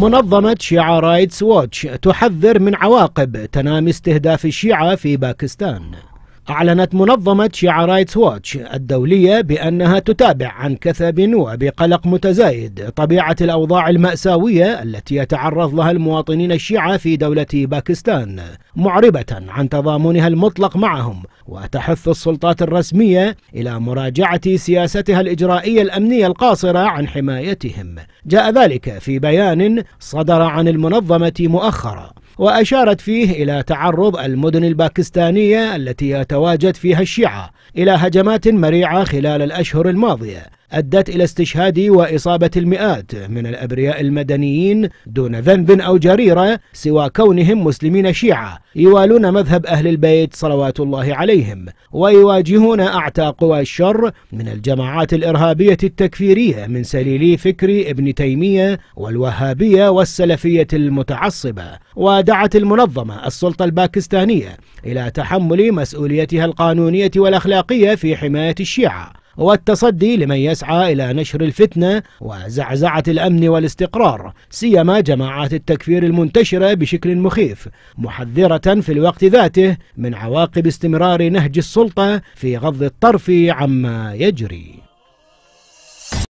منظمة شيعة رايتس ووتش تحذر من عواقب تنامي استهداف الشيعة في باكستان أعلنت منظمة شيعة رايتس واتش الدولية بأنها تتابع عن كثب وبقلق متزايد طبيعة الأوضاع المأساوية التي يتعرض لها المواطنين الشيعة في دولة باكستان معربة عن تضامنها المطلق معهم وتحث السلطات الرسمية إلى مراجعة سياستها الإجرائية الأمنية القاصرة عن حمايتهم جاء ذلك في بيان صدر عن المنظمة مؤخرا وأشارت فيه إلى تعرض المدن الباكستانية التي يتواجد فيها الشيعة إلى هجمات مريعة خلال الأشهر الماضية أدت إلى استشهاد وإصابة المئات من الأبرياء المدنيين دون ذنب أو جريرة سوى كونهم مسلمين شيعة يوالون مذهب أهل البيت صلوات الله عليهم ويواجهون أعتى قوى الشر من الجماعات الإرهابية التكفيرية من سليلي فكر ابن تيمية والوهابية والسلفية المتعصبة ودعت المنظمة السلطة الباكستانية إلى تحمل مسؤوليتها القانونية والأخلاقية في حماية الشيعة والتصدي لمن يسعى إلى نشر الفتنة وزعزعة الأمن والاستقرار سيما جماعات التكفير المنتشرة بشكل مخيف محذرة في الوقت ذاته من عواقب استمرار نهج السلطة في غض الطرف عما يجري